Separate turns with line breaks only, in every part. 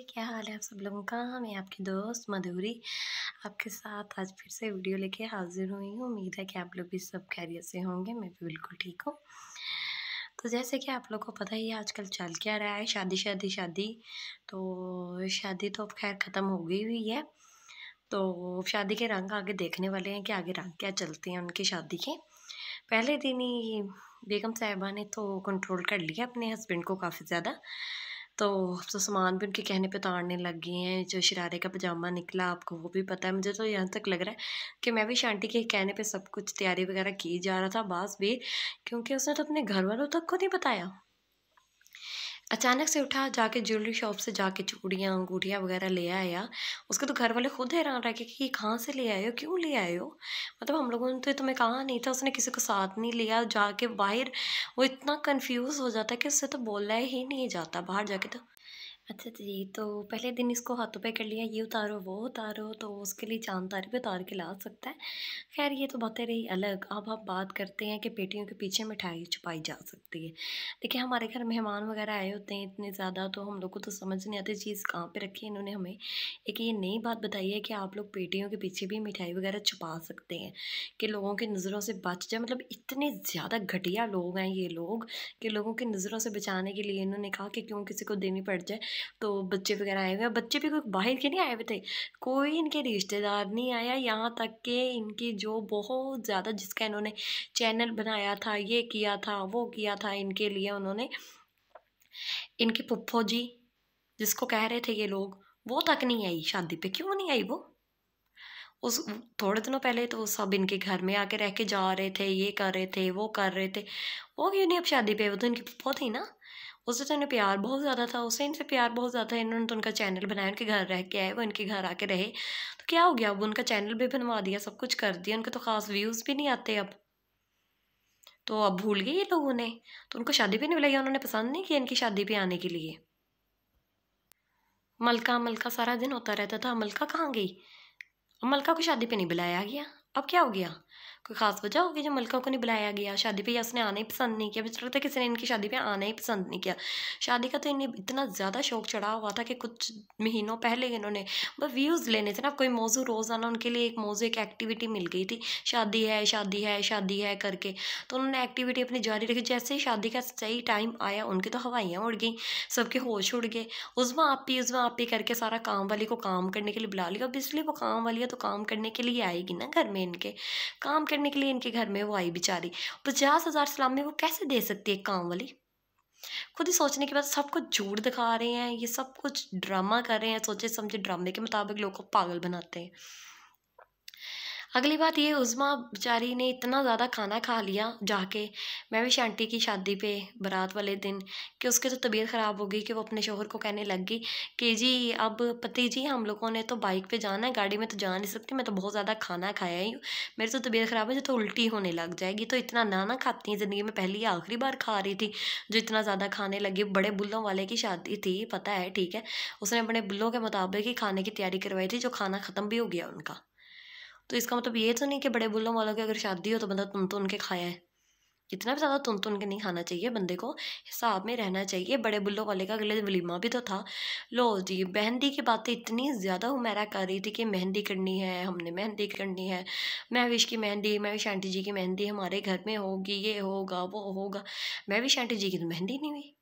जी क्या हाल है आप सब लोगों का मैं आपकी दोस्त मधुरी आपके साथ आज फिर से वीडियो लेके हाजिर हुई हूँ उम्मीद है कि आप लोग भी सब कैरियर से होंगे मैं भी बिल्कुल ठीक हूँ तो जैसे कि आप लोग को पता ही है आजकल चल क्या रहा है शादी शादी शादी तो शादी तो अब खैर ख़त्म हो गई हुई है तो शादी के रंग आगे देखने वाले हैं कि आगे रंग क्या चलते हैं उनकी शादी के पहले दिन ही बेगम साहिबा ने तो कंट्रोल कर लिया अपने हस्बैंड को काफ़ी ज़्यादा तो तो सामान भी उनके कहने पे ताड़ने लग गए हैं जो शरारे का पजामा निकला आपको वो भी पता है मुझे तो यहाँ तक लग रहा है कि मैं भी शांति के कहने पे सब कुछ तैयारी वगैरह की जा रहा था बास भी क्योंकि उसने तो अपने घर वालों तक को नहीं बताया अचानक से उठा जाके ज्वेलरी शॉप से जाके चूड़ियाँ अंगूठियाँ वगैरह ले आया उसके तो घर वाले खुद हैरान रह गए कि ये कहाँ से ले आए हो क्यों ले आए हो मतलब हम लोगों ने तो तुम्हें कहा नहीं था उसने किसी को साथ नहीं लिया जाके बाहर वो इतना कन्फ्यूज़ हो जाता है कि उससे तो बोला ही नहीं जाता बाहर जाके तो अच्छा जी तो पहले दिन इसको हाथों पे कर लिया ये उतारो वो उतारो तो उसके लिए जानदार भी उतार के ला सकता है खैर ये तो बातें रही अलग अब आप बात करते हैं कि बेटियों के पीछे मिठाई छुपाई जा सकती है देखिए हमारे घर मेहमान वगैरह आए होते हैं इतने ज़्यादा तो हम लोग को तो समझ नहीं आती चीज़ कहाँ पर रखी है इन्होंने हमें एक ये नई बात बताई है कि आप लोग बेटियों के पीछे भी मिठाई वगैरह छुपा सकते हैं कि लोगों की नज़रों से बच जाए मतलब इतने ज़्यादा घटिया लोग हैं ये लोग कि लोगों की नज़रों से बचाने के लिए इन्होंने कहा कि क्यों किसी को देनी पड़ जाए तो बच्चे वगैरह आए हुए हैं बच्चे भी कोई बाहर के नहीं आए हुए थे कोई इनके रिश्तेदार नहीं आया यहाँ तक कि इनकी जो बहुत ज़्यादा जिसका इन्होंने चैनल बनाया था ये किया था वो किया था इनके लिए उन्होंने इनकी पुप्पो जी जिसको कह रहे थे ये लोग वो तक नहीं आई शादी पे क्यों नहीं आई वो उस थोड़े दिनों पहले तो सब इनके घर में आके रह के जा रहे थे ये कर रहे थे वो कर रहे थे वो क्यों नहीं अब शादी पे वो तो इनकी पुप्पो थी ना उससे तो इन्हें प्यार बहुत ज़्यादा था उससे इनसे प्यार बहुत ज़्यादा था इन्होंने तो उनका चैनल बनाया उनके घर रह के आए वो इनके घर आके रहे तो क्या हो गया अब उनका चैनल भी बनवा दिया सब कुछ कर दिया उनके तो ख़ास व्यूज़ भी नहीं आते अब तो अब भूल गए ये लोग उन्हें तो उनको शादी भी नहीं बुलाई उन्होंने पसंद नहीं किया इनकी शादी पे आने के लिए मलका मलका सारा दिन होता रहता था मलका कहाँ गई मलका को शादी पर नहीं बुलाया गया अब क्या हो गया कोई ख़ास वजह होगी जो मलका को नहीं बुलाया गया शादी पे या उसने आना ही पसंद नहीं किया मुझे लगता है किसी ने इनकी शादी पे आना ही पसंद नहीं किया शादी का तो इन्हें इतना ज़्यादा शौक चढ़ा हुआ था कि कुछ महीनों पहले इन्होंने बस व्यूज़ लेने थे ना कोई मौजू रोज़ाना उनके लिए एक मौजू एक एक्टिविटी मिल गई थी शादी है शादी है शादी है करके तो उन्होंने एक्टिविटी अपनी जारी रखी जैसे ही शादी का सही टाइम आया उनकी तो हवाइयाँ उड़ गई सबके होश उड़ गए उसमें आप ही उसमें आप ही करके सारा काम वाली को काम करने के लिए बुला लिया अब इसलिए वो काम वाली है तो काम करने के लिए आएगी ना घर में इनके काम करने के लिए इनके घर में वो आई बेचारी पचास हज़ार सलाम में वो कैसे दे सकती है काम वाली खुद ही सोचने के बाद सब कुछ झूठ दिखा रहे हैं ये सब कुछ ड्रामा कर रहे हैं सोचे समझे ड्रामे के मुताबिक लोग को पागल बनाते हैं अगली बात ये उज़मा बेचारी ने इतना ज़्यादा खाना खा लिया जाके मैं भी शांति की शादी पे बारात वाले दिन कि उसके तो तबीयत ख़राब हो गई कि वो अपने शोहर को कहने लग गई कि जी अब पति जी हम लोगों ने तो बाइक पे जाना है गाड़ी में तो जा नहीं सकती मैं तो बहुत ज़्यादा खाना खाया ही हूँ मेरी तो तबीयत ख़राब है जो तो उल्टी होने लग जाएगी तो इतना ना ना खाती हैं ज़िंदगी में पहली आखिरी बार खा रही थी जो इतना ज़्यादा खाने लगी बड़े बुल्लों वाले की शादी थी पता है ठीक है उसने अपने बुल्लों के मुताबिक ही खाने की तैयारी करवाई थी जो खाना ख़त्म भी हो गया उनका तो इसका मतलब ये तो नहीं कि बड़े बुल्लों वालों की अगर शादी हो तो बंदा तुम तो उनके खाया है इतना भी ज़्यादा तुम तुन के नहीं खाना चाहिए बंदे को हिसाब में रहना चाहिए बड़े बुल्लों वाले का अगले वलीमा भी तो था लो जी मेहंदी की बातें इतनी ज़्यादा हुमेरा कर रही थी कि मेहंदी करनी है हमने मेहंदी करनी है महविश की मेहंदी महविश आंटी जी की मेहंदी हमारे घर में होगी ये होगा वो होगा महविश आंटी जी की तो मेहंदी नहीं हुई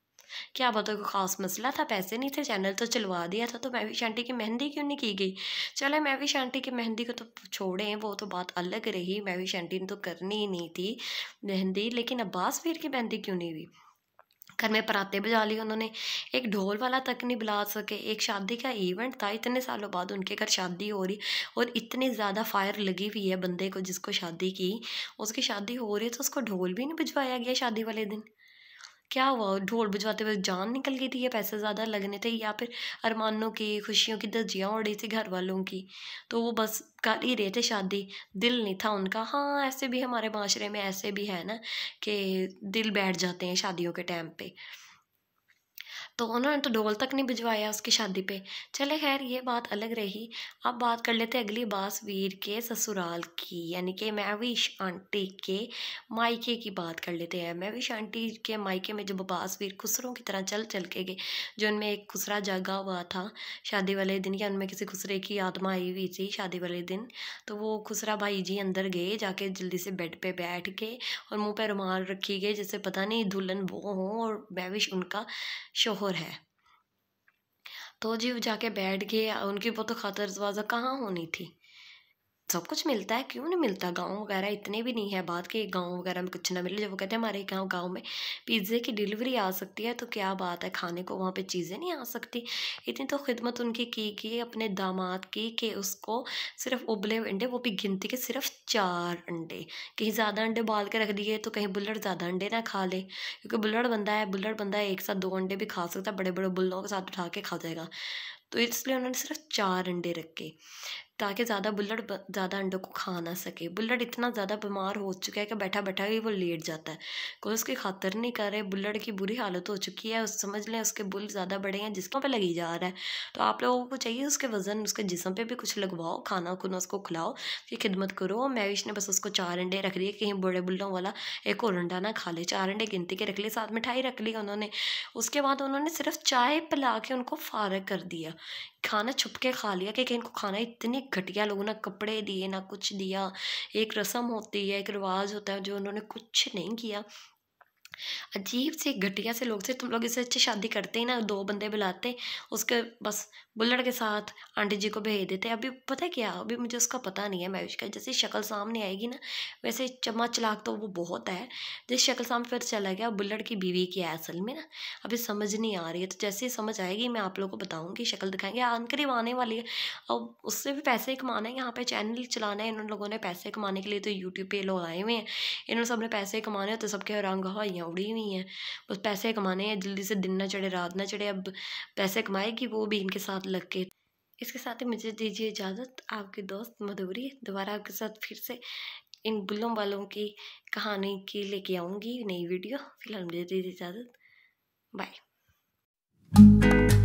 क्या पता कोई ख़ास मसला था पैसे नहीं थे चैनल तो चलवा दिया था तो मैं भी शांति की मेहंदी क्यों नहीं की गई चले मैं भी शांति की मेहंदी को तो छोड़े वो तो बात अलग रही मैं भी शांति ने तो करनी ही नहीं थी मेहंदी लेकिन अब्बास फिर की मेहंदी क्यों नहीं हुई घर में पराते बजा लिए उन्होंने एक ढोल वाला तक नहीं बुला सके एक शादी का इवेंट था इतने सालों बाद उनके घर शादी हो रही और इतनी ज़्यादा फायर लगी हुई है बंदे को जिसको शादी की उसकी शादी हो रही है तो उसको ढोल भी नहीं भिजवाया गया शादी वाले दिन क्या हुआ ढोल बुझवाते हुए जान निकल गई थी या पैसे ज़्यादा लगने थे या फिर अरमानों की खुशियों की दर्जियाँ रही थी घर वालों की तो वो बस कर ही रहे थे शादी दिल नहीं था उनका हाँ ऐसे भी हमारे माशरे में ऐसे भी है ना कि दिल बैठ जाते हैं शादियों के टाइम पर तो उन्होंने तो ढोल तक नहीं भिजवाया उसकी शादी पे चले खैर ये बात अलग रही अब बात कर लेते अगली बात वीर के ससुराल की यानी कि मैविश आंटी के मायके की बात कर लेते हैं मैविश आंटी के मायके में जब बास वीर खुसरों की तरह चल चल के गए जो उनमें एक खुसरा जागा हुआ था शादी वाले दिन या उनमें किसी खुसरे की आत्मा आई हुई थी शादी वाले दिन तो वो खुसरा भाई जी अंदर गए जाके जल्दी से बेड पर बैठ के और मुँह पर रुमाल रखी गई जैसे पता नहीं दुल्हन वो हो और मैविश उनका शोहर और है तो जी जाके बैठ गए उनकी वो तो खातर जवाजा कहाँ होनी थी सब कुछ मिलता है क्यों नहीं मिलता गांव वगैरह इतने भी नहीं है बात के गांव वगैरह में कुछ ना मिले जब वो कहते हैं हमारे गांव गांव में पिज़्ज़े की डिलीवरी आ सकती है तो क्या बात है खाने को वहाँ पे चीज़ें नहीं आ सकती इतनी तो खिदमत उनकी की कि अपने दामाद की कि उसको सिर्फ उबले अंडे वो भी गिनती के सिर्फ चार अंडे कहीं ज़्यादा अंडे उबाल के रख दिए तो कहीं बुल्लड़ ज़्यादा अंडे ना खा ले क्योंकि बुल्लड़ बंदा है बुल्लड़ बंदा एक साथ दो अंडे भी खा सकता है बड़े बड़े बुल्लों के साथ उठा के खा जाएगा तो इसलिए उन्होंने सिर्फ चार अंडे रखे ताकि ज़्यादा बुल्लट ज़्यादा अंडों को खा ना सके बुलेट इतना ज़्यादा बीमार हो चुका है कि बैठा बैठा ही वो लेट जाता है कोई उसकी खातर नहीं कर रहे बुलेट की बुरी हालत हो चुकी है उस समझ लें उसके बुल ज़्यादा बड़े हैं जिसकों पे लगी जा रहा है तो आप लोगों को चाहिए उसके वज़न उसके जिसम पर भी कुछ लगवाओ खाना खुना उसको खिलाओ उसकी खिदमत करो मैविश ने बस उसको चार अंडे रख लिए कहीं बड़े बुल्लों वाला एक और अंडा ना खा ले चार अंडे गिनती के रख लिए साथ मिठाई रख ली उन्होंने उसके बाद उन्होंने सिर्फ चाय पिला के उनको फारग कर दिया खाना छुप के खा लिया क्योंकि इनको खाना इतनी घटिया लोगों ने कपड़े दिए ना कुछ दिया एक रस्म होती है एक रिवाज होता है जो उन्होंने कुछ नहीं किया अजीब से घटिया से लोग से तुम लोग इससे अच्छी शादी करते ही ना दो बंदे बुलाते उसके बस बुल्लड़ के साथ आंटी जी को भेज देते अभी पता है क्या अभी मुझे उसका पता नहीं है मैं का जैसे शक्ल सामने आएगी ना वैसे चमा चलाक तो वो बहुत है जैसे शक्ल साम फिर चला गया बुल्लड़ की बीवी की है असल में ना अभी समझ नहीं आ रही है तो जैसे ही समझ आएगी मैं आप लोग को बताऊँगी शक्ल दिखाएंगे हाँ, करीब आने वाली है अब उससे भी पैसे कमाना है यहाँ पर चैनल चलाना है इन लोगों ने पैसे कमाने के लिए तो यूट्यूब पर लोग आए हुए हैं इन सब ने पैसे कमाने तो सबके रंग हवाइयाँ उड़ी हुई नहीं है बस पैसे कमाने हैं जल्दी से दिन ना चढ़े रात ना चढ़े अब पैसे कमाए कि वो भी इनके साथ लग के इसके साथ ही मुझे दीजिए इजाज़त आपके दोस्त मधुरी दोबारा आपके साथ फिर से इन बुल्लों वालों की कहानी की लेके आऊँगी नई वीडियो फिलहाल मुझे दीजिए इजाज़त बाय